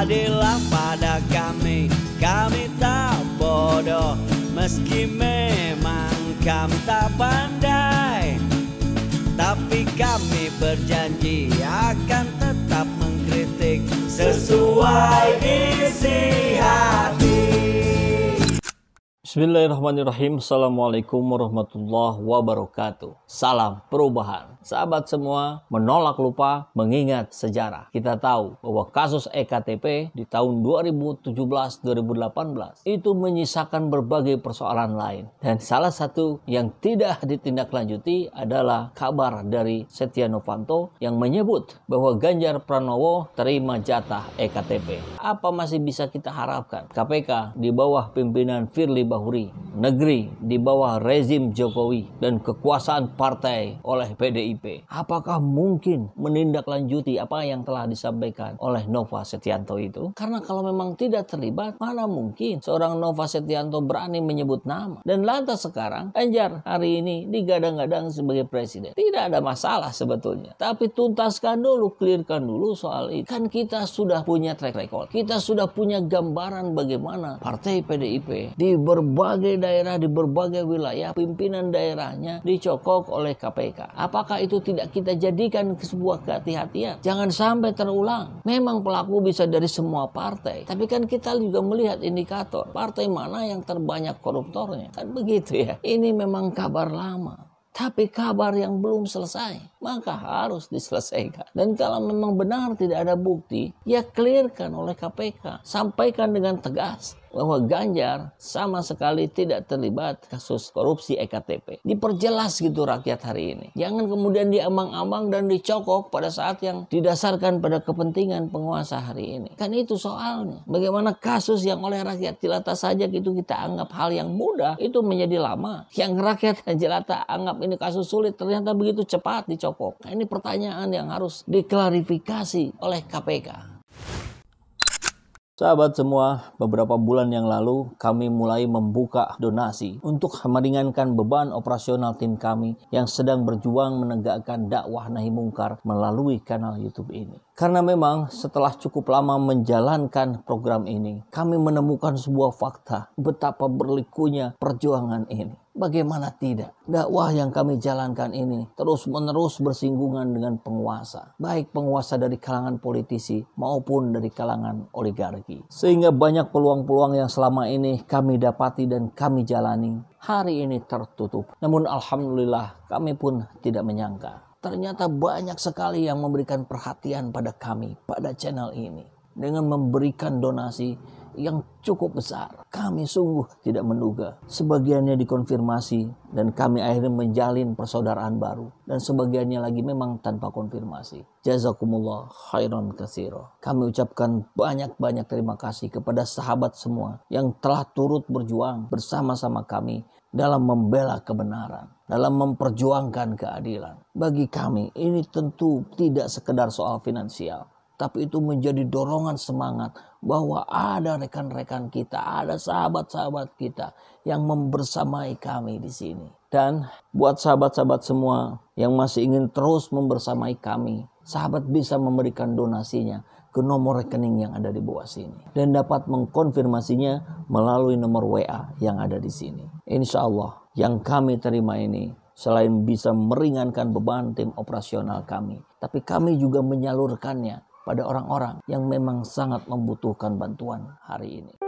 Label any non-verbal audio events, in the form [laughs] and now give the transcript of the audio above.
Adalah pada kami Kami tak bodoh Meski memang kami tak pandai Tapi kami berjanji akan tetap mengkritik Sesuai isi Bismillahirrahmanirrahim. Assalamualaikum warahmatullahi wabarakatuh. Salam perubahan. Sahabat semua, menolak lupa mengingat sejarah. Kita tahu bahwa kasus EKTP di tahun 2017-2018 itu menyisakan berbagai persoalan lain. Dan salah satu yang tidak ditindaklanjuti adalah kabar dari Setia Novanto yang menyebut bahwa Ganjar Pranowo terima jatah EKTP. Apa masih bisa kita harapkan? KPK di bawah pimpinan Firly Bahuri 우리 negeri di bawah rezim Jokowi dan kekuasaan partai oleh PDIP. Apakah mungkin menindaklanjuti apa yang telah disampaikan oleh Nova Setianto itu? Karena kalau memang tidak terlibat, mana mungkin seorang Nova Setianto berani menyebut nama? Dan lantas sekarang, Anjar hari ini digadang-gadang sebagai presiden. Tidak ada masalah sebetulnya. Tapi tuntaskan dulu, clearkan dulu soal itu. Kan kita sudah punya track record. Kita sudah punya gambaran bagaimana partai PDIP di berbagai daerah di berbagai wilayah pimpinan daerahnya dicokok oleh KPK. Apakah itu tidak kita jadikan sebuah kehati-hatian? Jangan sampai terulang. Memang pelaku bisa dari semua partai, tapi kan kita juga melihat indikator partai mana yang terbanyak koruptornya. Kan begitu ya. Ini memang kabar lama tapi kabar yang belum selesai maka harus diselesaikan dan kalau memang benar tidak ada bukti ya clearkan oleh KPK sampaikan dengan tegas bahwa Ganjar sama sekali tidak terlibat kasus korupsi EKTP. Diperjelas gitu rakyat hari ini. Jangan kemudian diambang-ambang dan dicokok pada saat yang didasarkan pada kepentingan penguasa hari ini. Kan itu soalnya. Bagaimana kasus yang oleh rakyat jelata saja gitu kita anggap hal yang mudah itu menjadi lama. Yang rakyat [laughs] jelata anggap ini kasus sulit ternyata begitu cepat dicokok. Nah, ini pertanyaan yang harus diklarifikasi oleh KPK. Sahabat semua, beberapa bulan yang lalu kami mulai membuka donasi untuk meringankan beban operasional tim kami yang sedang berjuang menegakkan dakwah nahi mungkar melalui kanal YouTube ini. Karena memang setelah cukup lama menjalankan program ini, kami menemukan sebuah fakta betapa berlikunya perjuangan ini. Bagaimana tidak? Dakwah yang kami jalankan ini terus-menerus bersinggungan dengan penguasa, baik penguasa dari kalangan politisi maupun dari kalangan oligarki. Sehingga banyak peluang-peluang yang selama ini kami dapati dan kami jalani hari ini tertutup. Namun alhamdulillah kami pun tidak menyangka. Ternyata banyak sekali yang memberikan perhatian pada kami pada channel ini dengan memberikan donasi yang cukup besar. Kami sungguh tidak menduga. Sebagiannya dikonfirmasi dan kami akhirnya menjalin persaudaraan baru. Dan sebagiannya lagi memang tanpa konfirmasi. Jazakumullah khairan kasiro. Kami ucapkan banyak-banyak terima kasih kepada sahabat semua yang telah turut berjuang bersama-sama kami dalam membela kebenaran, dalam memperjuangkan keadilan. Bagi kami ini tentu tidak sekedar soal finansial tapi itu menjadi dorongan semangat bahwa ada rekan-rekan kita, ada sahabat-sahabat kita yang membersamai kami di sini. Dan buat sahabat-sahabat semua yang masih ingin terus membersamai kami, sahabat bisa memberikan donasinya ke nomor rekening yang ada di bawah sini dan dapat mengkonfirmasinya melalui nomor WA yang ada di sini. Insya Allah yang kami terima ini selain bisa meringankan beban tim operasional kami, tapi kami juga menyalurkannya pada orang-orang yang memang sangat membutuhkan bantuan hari ini.